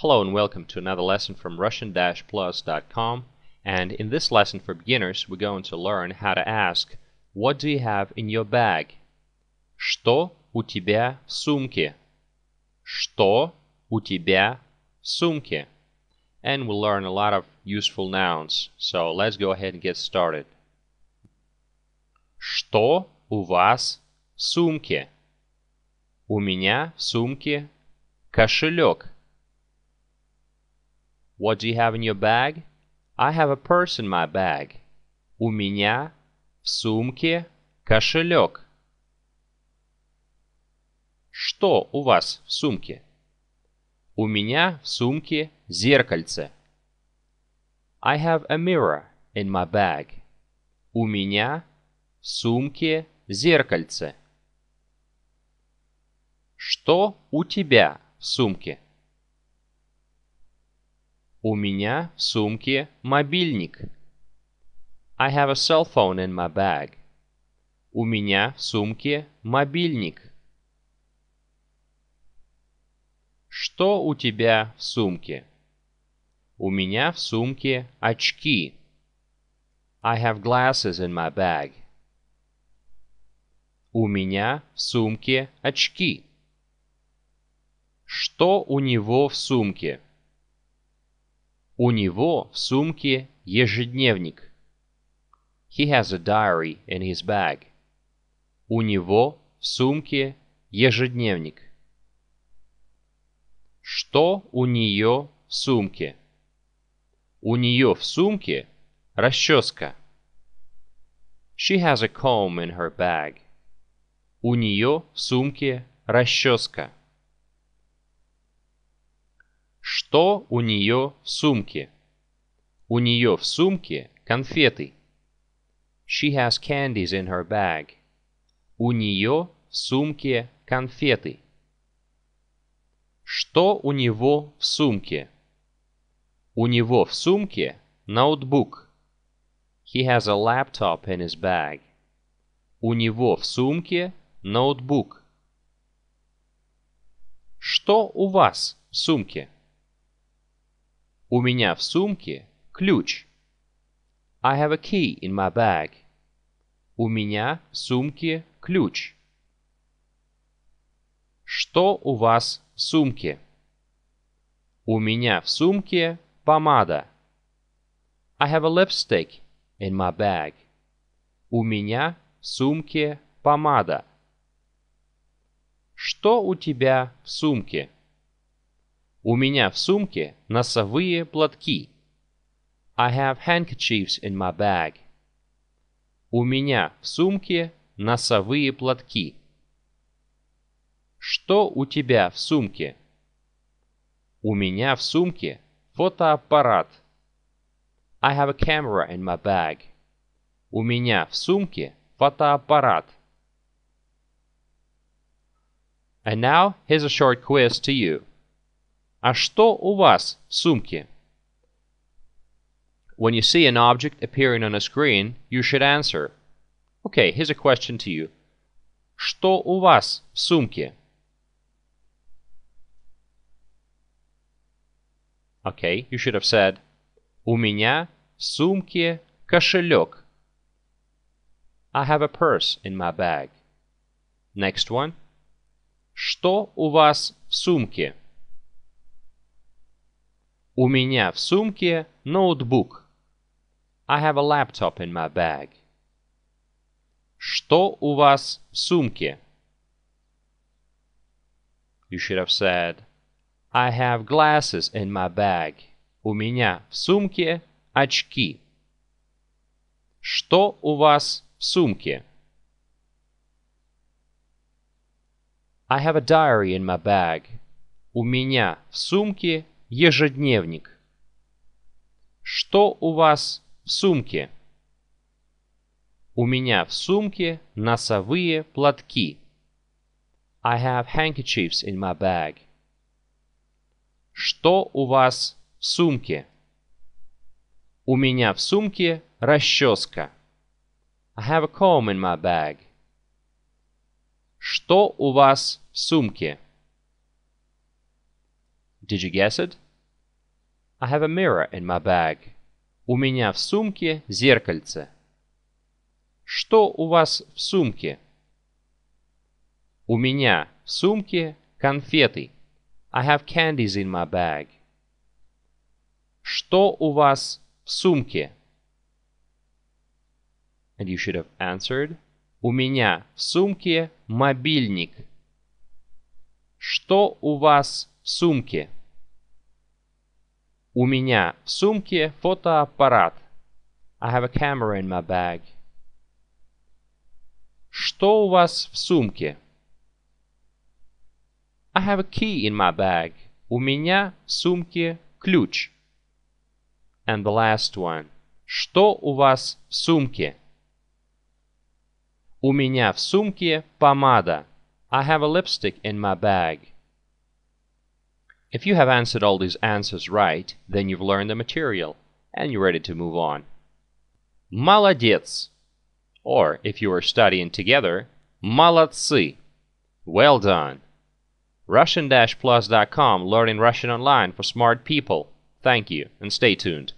Hello and welcome to another lesson from russian-plus.com and in this lesson for beginners we're going to learn how to ask What do you have in your bag? Что у тебя в сумке? Что у тебя в сумке? And we'll learn a lot of useful nouns. So let's go ahead and get started. Что у вас в сумке? У меня в сумке кошелек. What do you have in your bag? I have a purse in my bag. У меня в сумке кошелек. Что у вас в сумке? У меня в сумке зеркальце. I have a mirror in my bag. У меня в сумке зеркальце. Что у тебя в сумке? У меня в сумке мобильник. I have a cell phone in my bag. У меня в сумке мобильник. Что у тебя в сумке? У меня в сумке очки. I have glasses in my bag. У меня в сумке очки. Что у него в сумке? У него в сумке ежедневник. He has a diary in his bag. У него в сумке ежедневник. Что у нее в сумке? У нее в сумке расческа. She has a comb in her bag. У нее в сумке расческа. Что у нее в сумке? У нее в сумке конфеты. She has candies in her bag. У нее в сумке конфеты. Что у него в сумке? У него в сумке ноутбук. He has a laptop in his bag. У него в сумке ноутбук. Что у вас в сумке? У меня в сумке ключ. I have a key in my bag. У меня в сумке ключ. Что у вас в сумке? У меня в сумке помада. I have a lipstick in my bag. У меня в сумке помада. Что у тебя в сумке? У меня в сумке носовые платки. I have handkerchiefs in my bag. У меня в сумке носовые платки. Что у тебя в сумке? У меня в сумке фотоаппарат. I have a camera in my bag. У меня в сумке фотоаппарат. And now, here's a short quiz to you. А что у вас в сумке? When you see an object appearing on a screen, you should answer. Okay, here's a question to you. Что у вас в сумке? Okay, you should have said. У меня в сумке кошелек. I have a purse in my bag. Next one. Что у вас в сумке? У меня в сумке ноутбук. I have a laptop in my bag. Что у вас в сумке? You should have said, I have glasses in my bag. У меня в сумке очки. Что у вас в сумке? I have a diary in my bag. У меня в сумке Ежедневник. Что у вас в сумке? У меня в сумке носовые платки. I have handkerchiefs in my bag. Что у вас в сумке? У меня в сумке расческа. I have a comb in my bag. Что у вас в сумке? Did you guess it? I have a mirror in my bag. У меня в сумке зеркальце. Что у вас в сумке? У меня в сумке конфеты. I have candies in my bag. Что у вас в сумке? And you should have answered. У меня в сумке мобильник. Что у вас в сумке? У меня в сумке фотоаппарат. I have a camera in my bag. Что у вас в сумке? I have a key in my bag. У меня в сумке ключ. And the last one. Что у вас в сумке? У меня в сумке помада. I have a lipstick in my bag. If you have answered all these answers right, then you've learned the material and you're ready to move on. Молодец! Or, if you are studying together, молодцы! Well done! Russian-plus.com Learning Russian Online for Smart People. Thank you, and stay tuned.